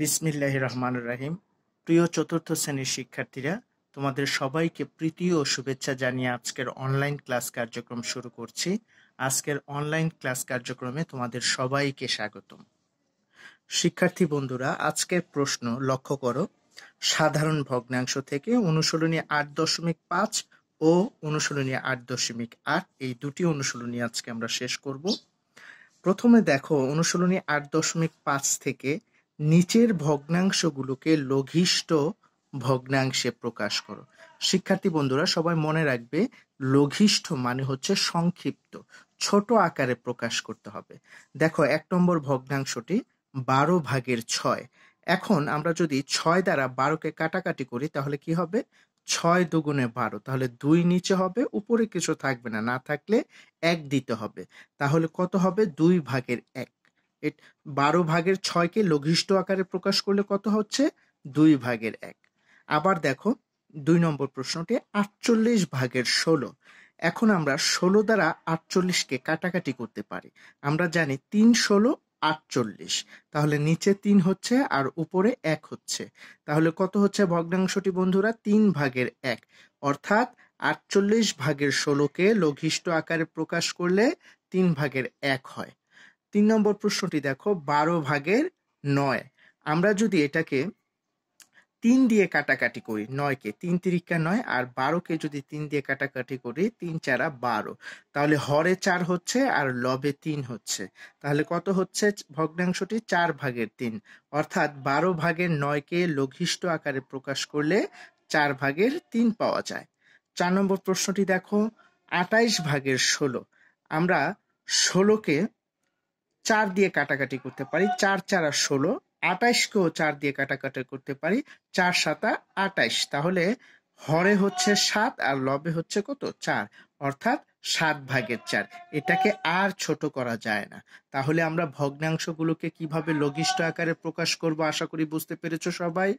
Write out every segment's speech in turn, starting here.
বিসমিল্লাহ রহমান রাহিম প্রিয় চতুর্থ শ্রেণীর শিক্ষার্থীরা তোমাদের সবাইকে প্রীতি ও শুভেচ্ছা জানিয়ে আজকের অনলাইন ক্লাস কার্যক্রম শুরু করছি আজকের অনলাইন ক্লাস কার্যক্রমে তোমাদের সবাইকে স্বাগতম শিক্ষার্থী বন্ধুরা আজকের প্রশ্ন লক্ষ্য করো সাধারণ ভগ্নাংশ থেকে অনুশীলনী আট দশমিক পাঁচ ও অনুশীলনী আট দশমিক আট এই দুটি অনুশীলনী আজকে আমরা শেষ করব প্রথমে দেখো অনুশীলনী আট দশমিক পাঁচ থেকে নিচের ভগ্নাংশগুলোকে লঘিষ্ঠ ভগ্নাংশে প্রকাশ করো শিক্ষার্থী বন্ধুরা সবাই মনে রাখবে লঘিষ্ঠ মানে হচ্ছে সংক্ষিপ্ত ছোট আকারে প্রকাশ করতে হবে দেখো এক নম্বর ভগ্নাংশটি বারো ভাগের ছয় এখন আমরা যদি ছয় দ্বারা বারোকে কাটাকাটি করি তাহলে কি হবে ছয় দুগুণে বারো তাহলে দুই নিচে হবে উপরে কিছু থাকবে না না থাকলে এক দিতে হবে তাহলে কত হবে দুই ভাগের এক বারো ভাগের ছয়কে লঘিষ্ঠ আকারে প্রকাশ করলে কত হচ্ছে দুই ভাগের এক আবার দেখো দুই নম্বর প্রশ্নটি আটচল্লিশ ভাগের ষোলো এখন আমরা ষোলো দ্বারা আটচল্লিশকে কাটাকাটি করতে পারি আমরা জানি তিন ষোলো আটচল্লিশ তাহলে নিচে তিন হচ্ছে আর উপরে এক হচ্ছে তাহলে কত হচ্ছে ভগ্নাংশটি বন্ধুরা তিন ভাগের এক অর্থাৎ আটচল্লিশ ভাগের ষোলোকে লঘিষ্ঠ আকারে প্রকাশ করলে তিন ভাগের এক হয় তিন নম্বর প্রশ্নটি দেখো বারো ভাগের নয় আমরা যদি এটাকে তিন দিয়ে কাটাকাটি করি নয়কে তিন তিরিকা নয় আর বারোকে যদি তিন দিয়ে কাটাকাটি করি তিন চারা বারো তাহলে হরে চার হচ্ছে আর লবে তিন হচ্ছে তাহলে কত হচ্ছে ভগ্নাংশটি চার ভাগের তিন অর্থাৎ বারো ভাগের নয়কে লঘিষ্ঠ আকারে প্রকাশ করলে চার ভাগের তিন পাওয়া যায় চার নম্বর প্রশ্নটি দেখো আটাইশ ভাগের ষোলো আমরা ষোলোকে চার দিয়ে কাটাকাটি করতে পারি চার চারা ষোলো আটাইশকেও চার দিয়ে কাটাকাটি করতে পারি চার সাতা আটাইশ তাহলে হরে হচ্ছে সাত আর লবে হচ্ছে কত চার অর্থাৎ সাত ভাগের চার এটাকে আর ছোট করা যায় না তাহলে আমরা ভগ্নাংশগুলোকে কিভাবে লঘিষ্ঠ আকারে প্রকাশ করব আশা করি বুঝতে পেরেছো সবাই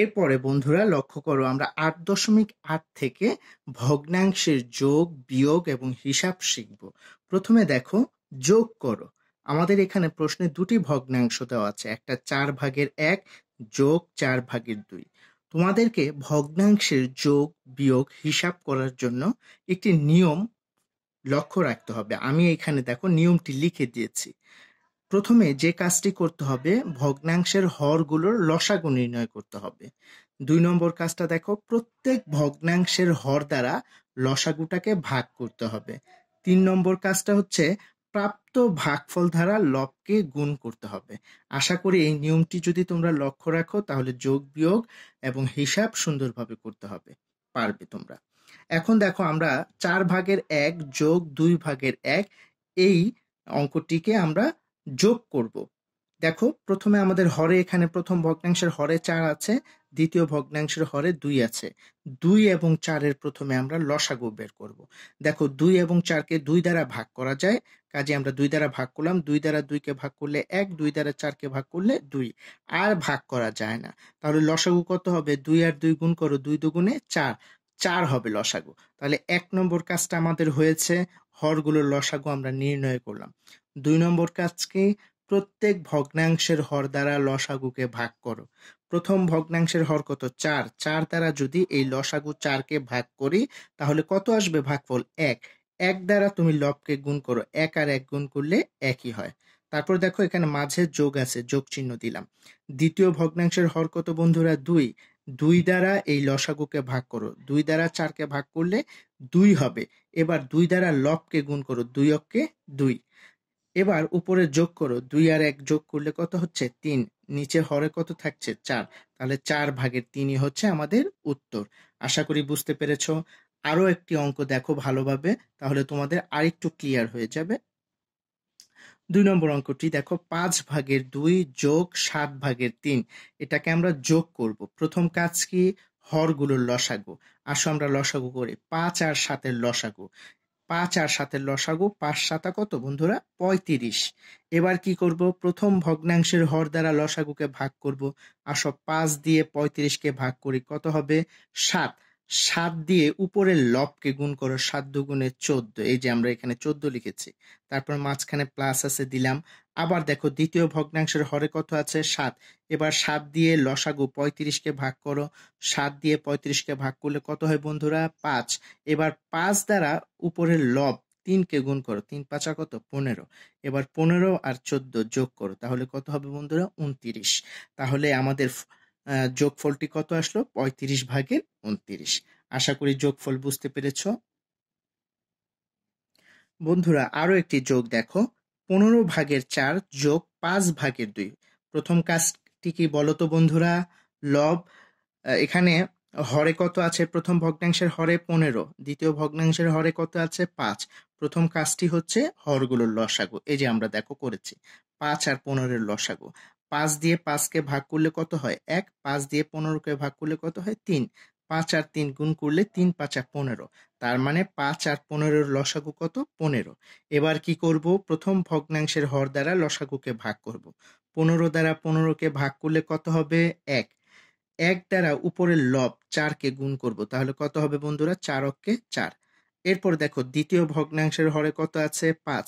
এরপরে বন্ধুরা লক্ষ্য করো আমরা আট দশমিক আট থেকে ভগ্নাংশের যোগ বিয়োগ এবং হিসাব শিখব প্রথমে দেখো যোগ করো আমাদের এখানে প্রশ্নে দুটি ভগ্নাংশ দেওয়া আছে একটা চার ভাগের এক যোগ চার ভাগের দুই তোমাদেরকে ভগ্নাংশের যোগ বিয়োগ হিসাব করার জন্য একটি নিয়ম লক্ষ্য রাখতে হবে আমি এখানে দেখো নিয়মটি লিখে দিয়েছি প্রথমে যে কাজটি করতে হবে ভগ্নাংশের হরগুলোর লসাগু নির্ণয় করতে হবে দুই নম্বর কাজটা দেখো প্রত্যেক ভগ্নাংশের হর দ্বারা লসাগুটাকে ভাগ করতে হবে তিন নম্বর কাজটা হচ্ছে প্রাপ্ত ভাগফল দ্বারা লবকে গুণ করতে হবে আশা করি এই নিয়মটি যদি তোমরা লক্ষ্য রাখো তাহলে যোগ বিয়োগ এবং হিসাব সুন্দরভাবে করতে হবে পারবে তোমরা এখন দেখো আমরা চার ভাগের এক যোগ দুই ভাগের এক এই অঙ্কটিকে আমরা যোগ করব। দেখো প্রথমে আমাদের হরে এখানে প্রথম ভগ্নাংশের হরে চার আছে দ্বিতীয় ভগ্নাংশের হরে দুই আছে দুই এবং চারের প্রথমে আমরা লসাগু বের করব। দেখো দুই এবং চারকে দুই দ্বারা ভাগ করা যায় কাজে আমরা দুই দ্বারা ভাগ করলাম দুই দ্বারা দুইকে ভাগ করলে এক দুই দ্বারা চারকে ভাগ করলে দুই আর ভাগ করা যায় না তাহলে লসাগু কত হবে দুই আর দুই গুণ করো দুই দুগুণে চার চার হবে লসাগু তাহলে এক নম্বর কাজটা আমাদের হয়েছে হরগুলোর লসাগু আমরা নির্ণয় করলাম দুই নম্বর কাজ কি প্রত্যেক ভগ্নাংশের হর দ্বারা লসাগুকে ভাগ করো প্রথম ভগ্নাংশের হর কত চার চার দ্বারা যদি এই লসাগু চারকে ভাগ করি তাহলে কত আসবে ভাগফল এক এক দ্বারা তুমি লবকে গুণ করো এক আর এক গুণ করলে একই হয় তারপর দেখো এখানে মাঝে যোগ আছে যোগ চিহ্ন দিলাম দ্বিতীয় ভগ্নাংশের হর কত বন্ধুরা দুই দুই দ্বারা এই লসাগুকে ভাগ করো দুই দ্বারা চারকে ভাগ করলে দুই হবে এবার দুই দ্বারা লবকে গুণ করো দুই অক্ষে দুই এবার উপরে যোগ করো দুই আর এক যোগ করলে কত হচ্ছে তিন নিচে হরে কত থাকছে চার তাহলে চার ভাগের তিনই হচ্ছে আমাদের উত্তর আশা করি বুঝতে পেরেছ আরও একটি অঙ্ক দেখো ভালোভাবে তাহলে তোমাদের আরেকটু ক্লিয়ার হয়ে যাবে দুই নম্বর অঙ্কটি দেখো পাঁচ ভাগের দুই যোগ সাত ভাগের তিন এটাকে আমরা যোগ করব প্রথম কাজ কি হরগুলোর লসাগু আসো আমরা লসাগু করি পাঁচ আর সাতের লসাগু পাঁচ আর সাতের লসাগু পাঁচ সাতা কত বন্ধুরা পঁয়ত্রিশ এবার কি করব প্রথম ভগ্নাংশের হর দ্বারা লসাগুকে ভাগ করব আসো পাঁচ দিয়ে পঁয়ত্রিশকে ভাগ করি কত হবে সাত সাত দিয়ে উপরের লবকে গুণ করো সাত গুণে চোদ্দ এই যে আমরা এখানে চোদ্দ লিখেছি তারপর মাঝখানে প্লাস আছে দিলাম আবার দেখো দ্বিতীয় ভগ্নাংশের হরে কত আছে সাত এবার সাত দিয়ে লসাগু পঁয়ত্রিশকে ভাগ করো সাত দিয়ে পঁয়ত্রিশকে ভাগ করলে কত হয় বন্ধুরা পাঁচ এবার পাঁচ দ্বারা উপরের লব তিনকে গুণ করো তিন পাঁচা কত পনেরো এবার পনেরো আর চোদ্দ যোগ করো তাহলে কত হবে বন্ধুরা উনত্রিশ তাহলে আমাদের যোগফলটি কত আসলো পঁয়ত্রিশ ভাগের উনত্রিশ আশা করি যোগফল বুঝতে পেরেছ বন্ধুরা আরো একটি যোগ দেখো পনেরো ভাগের চার যোগ পাঁচ ভাগের দুই প্রথম কাজটি কি বলতো বন্ধুরা লব এখানে হরে কত আছে প্রথম ভগ্নাংশের হরে পনেরো দ্বিতীয় ভগ্নাংশের হরে কত আছে পাঁচ প্রথম কাজটি হচ্ছে হরগুলোর লসাগু এই যে আমরা দেখো করেছি পাঁচ আর পনেরোর লসাগু পাঁচ দিয়ে পাঁচকে ভাগ করলে কত হয় এক পাঁচ দিয়ে পনেরোকে ভাগ করলে কত হয় তিন পাঁচ আর তিন গুণ করলে তিন পাঁচা পনেরো তার মানে পাঁচ আর পনেরোর লসাগু কত পনেরো এবার কি করব প্রথম ভগ্নাংশের হর দ্বারা লসাগুকে ভাগ করব পনেরো দ্বারা পনেরোকে ভাগ করলে কত হবে এক এক দ্বারা উপরের লব চারকে গুণ করব তাহলে কত হবে বন্ধুরা চার চারককে চার এরপর দেখো দ্বিতীয় ভগ্নাংশের হরে কত আছে পাঁচ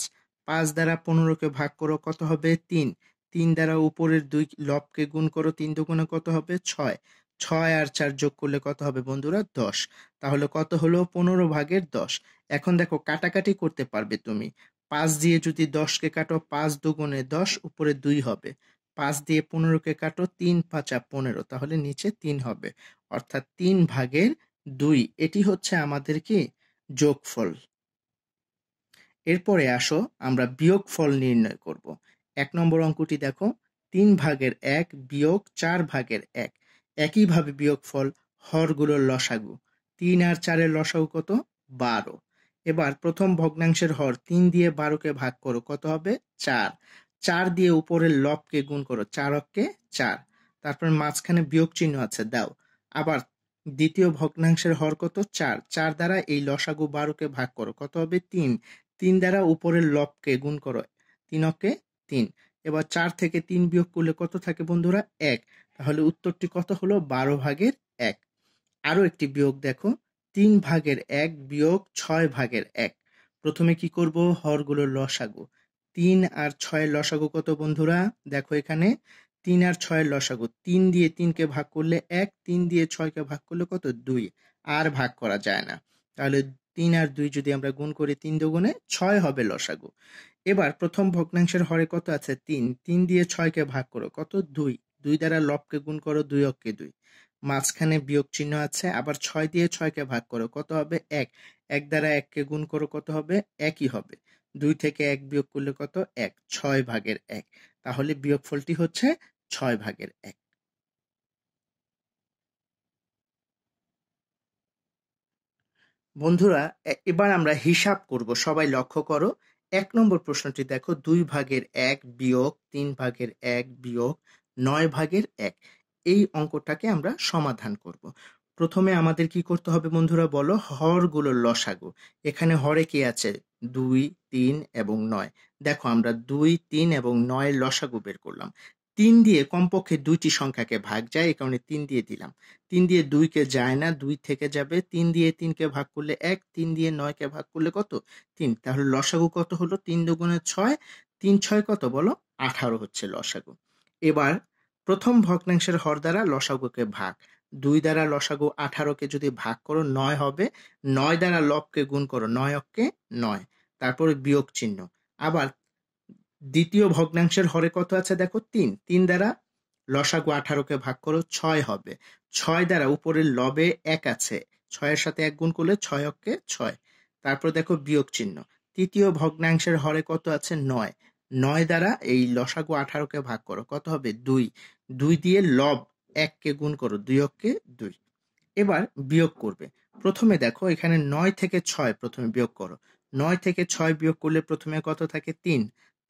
পাঁচ দ্বারা পনেরোকে ভাগ করো কত হবে তিন তিন দ্বারা উপরের দুই লবকে গুণ করো তিন দুগুণে কত হবে ছয় ছয় আর চার যোগ করলে কত হবে বন্ধুরা দশ তাহলে কত হলো পনেরো ভাগের দশ এখন দেখো কাটাকাটি করতে পারবে তুমি পাঁচ দিয়ে যদি দশকে কাটো পাঁচ দুগুণে দশ উপরে দুই হবে পাঁচ দিয়ে পনেরোকে কাটো তিন পাঁচা পনেরো তাহলে নিচে তিন হবে অর্থাৎ তিন ভাগের দুই এটি হচ্ছে আমাদের কি যোগফল এরপরে আসো আমরা বিয়োগফল নির্ণয় করব এক নম্বর অঙ্কটি দেখো তিন ভাগের এক বিয়োগ চার ভাগের এক একইভাবে বিয়োগ ফল হরগুলোর লসাগু তিন আর চারের লসাগু কত বারো এবার প্রথম ভগ্নাংশের হর তিন দিয়ে বারোকে ভাগ করো কত হবে চার চার দিয়ে উপরের লবকে গুণ করো চার অক্কে চার তারপর মাঝখানে বিয়োগ চিহ্ন আছে দাও আবার দ্বিতীয় ভগ্নাংশের হর কত চার চার দ্বারা এই লসাগু বারোকে ভাগ করো কত হবে তিন তিন দ্বারা উপরের লবকে গুণ করো তিন অক্কে তিন এবার চার থেকে তিন বিয়োগ করলে কত থাকে বন্ধুরা এক তাহলে উত্তরটি কত হলো বারো ভাগের এক আরও একটি বিয়োগ দেখো তিন ভাগের এক বিয়োগ ছয় ভাগের এক প্রথমে কি করব হরগুলোর লসাগু তিন আর ছয় লসাগু কত বন্ধুরা দেখো এখানে তিন আর ছয়ের লসাগু তিন দিয়ে তিনকে ভাগ করলে এক তিন দিয়ে ছয়কে ভাগ করলে কত দুই আর ভাগ করা যায় না তাহলে তিন আর দুই যদি আমরা গুণ করি তিন দুগুণে ছয় হবে লসাগু এবার প্রথম ভগ্নাংশের হরে কত আছে তিন তিন দিয়ে ছয়কে ভাগ করো কত দুই দুই দ্বারা লবকে গুণ করো দুই অক্ষে দুই মাঝখানে বিয়োগ চিহ্ন আছে আবার ছয় দিয়ে ছয়কে ভাগ করো কত হবে এক এক দ্বারা এককে গুণ করো কত হবে একই হবে দুই থেকে এক বিয়োগ করলে কত এক ছয় ভাগের এক তাহলে বিয়োগফলটি হচ্ছে ছয় ভাগের এক বন্ধুরা এবার আমরা হিসাব করব সবাই লক্ষ্য করো এক নম্বর প্রশ্নটি দেখো দুই ভাগের এক বিয়োগ তিন ভাগের এক বিয়োগ নয় ভাগের এক এই অঙ্কটাকে আমরা সমাধান করব। প্রথমে আমাদের কি করতে হবে বন্ধুরা বলো হরগুলোর লসাগু এখানে হরে কি আছে দুই তিন এবং নয় দেখো আমরা দুই তিন এবং নয়ের লসাগু বের করলাম তিন দিয়ে কমপক্ষে দুইটি সংখ্যাকে ভাগ যায় এ কারণে তিন দিয়ে দিলাম তিন দিয়ে দুইকে যায় না দুই থেকে যাবে তিন দিয়ে তিনকে ভাগ করলে এক তিন দিয়ে নয়কে ভাগ করলে কত তিন তাহলে লসাগু কত হলো তিন দুগুণে ছয় তিন ছয় কত বলো আঠারো হচ্ছে লসাগু এবার প্রথম ভগ্নাংশের হর দ্বারা লসাগুকে ভাগ দুই দ্বারা লসাগু আঠারোকে যদি ভাগ করো নয় হবে নয় দ্বারা লবকে গুণ করো নয় অক্কে নয় তারপরে বিয়োগ চিহ্ন আবার দ্বিতীয় ভগ্নাংশের হরে কত আছে দেখো তিন তিন দ্বারা লসাগু আঠারোকে ভাগ করো ছয় হবে ছয় দ্বারা উপরের লবে এক আছে ছয়ের সাথে এক গুণ করলে ছয় অক্ষে ছয় তারপর দেখো বিয়োগ চিহ্ন তৃতীয় ভগ্নাংশের হরে কত আছে নয় নয় দ্বারা এই লসাগু আঠারোকে ভাগ করো কত হবে দুই দুই দিয়ে লব এককে গুণ করো দুই অক্ষে দুই এবার বিয়োগ করবে প্রথমে দেখো এখানে নয় থেকে ছয় প্রথমে বিয়োগ করো নয় থেকে ছয় বিয়োগ করলে প্রথমে কত থাকে তিন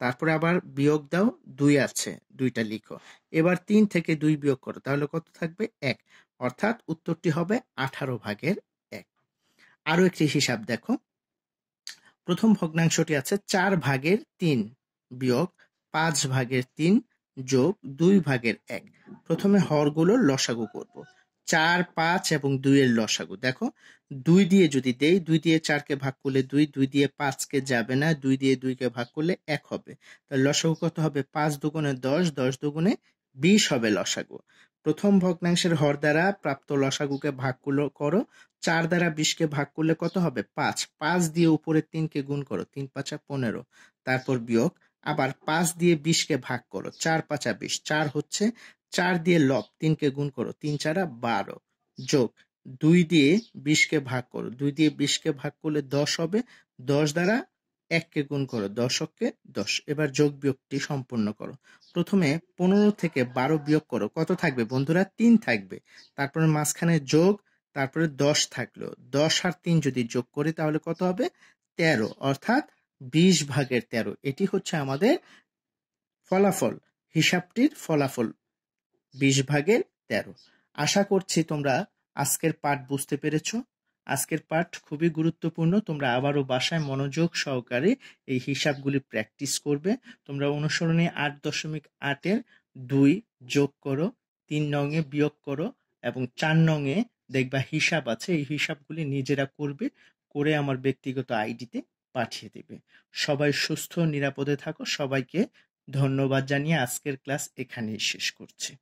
তারপরে আবার বিয়োগ দাও দুই আছে দুইটা লিখো এবার তিন থেকে দুই বিয়োগ করো তাহলে কত থাকবে এক অর্থাৎ উত্তরটি হবে আঠারো ভাগের এক আরও একটি হিসাব দেখো প্রথম ভগ্নাংশটি আছে চার ভাগের তিন বিয়োগ পাঁচ ভাগের তিন যোগ দুই ভাগের এক প্রথমে হরগুলোর লসাগু করবো চার পাঁচ এবং দুইয়ের লসাগু দেখো দুই দিয়ে যদি দেই দুই দিয়ে চারকে ভাগ করলে দুই দুই দিয়ে পাঁচকে যাবে না দুই দিয়ে দুইকে ভাগ করলে এক হবে তাহলে লসাগু কত হবে পাঁচ দুগুণে দশ দশ দুগুণে বিশ হবে লসাগু প্রথম ভগ্নাংশের হর দ্বারা প্রাপ্ত লসাগুকে ভাগ করো চার দ্বারা বিশকে ভাগ করলে কত হবে পাঁচ পাঁচ দিয়ে উপরে তিনকে গুণ করো তিন পাঁচা পনেরো তারপর বিয়োগ আবার পাঁচ দিয়ে বিশকে ভাগ করো চার পাঁচা বিশ চার হচ্ছে চার দিয়ে লব তিনকে গুণ করো তিন চারা বারো যোগ দুই দিয়ে বিশকে ভাগ করো দুই দিয়ে বিশকে ভাগ করলে দশ হবে দশ দ্বারা এককে গুণ করো দশককে দশ এবার যোগ বিয়োগটি সম্পূর্ণ করো প্রথমে পনেরো থেকে বারো বিয়োগ করো কত থাকবে বন্ধুরা তিন থাকবে তারপরে মাঝখানে যোগ তারপরে দশ থাকলো দশ আর তিন যদি যোগ করি তাহলে কত হবে তেরো অর্থাৎ বিশ ভাগের তেরো এটি হচ্ছে আমাদের ফলাফল হিসাবটির ফলাফল বিশ ভাগের তেরো আশা করছি তোমরা আজকের পাঠ বুঝতে পেরেছ আজকের পাঠ খুবই গুরুত্বপূর্ণ তোমরা আবারও বাসায় মনোযোগ সহকারে এই হিসাবগুলি প্র্যাকটিস করবে তোমরা অনুসরণে আট দশমিক আটের দুই যোগ করো তিন নঙে বিয়োগ করো এবং চার নঙে দেখবা হিসাব আছে এই হিসাবগুলি নিজেরা করবে করে আমার ব্যক্তিগত আইডিতে পাঠিয়ে দেবে সবাই সুস্থ নিরাপদে থাকো সবাইকে ধন্যবাদ জানিয়ে আজকের ক্লাস এখানেই শেষ করছে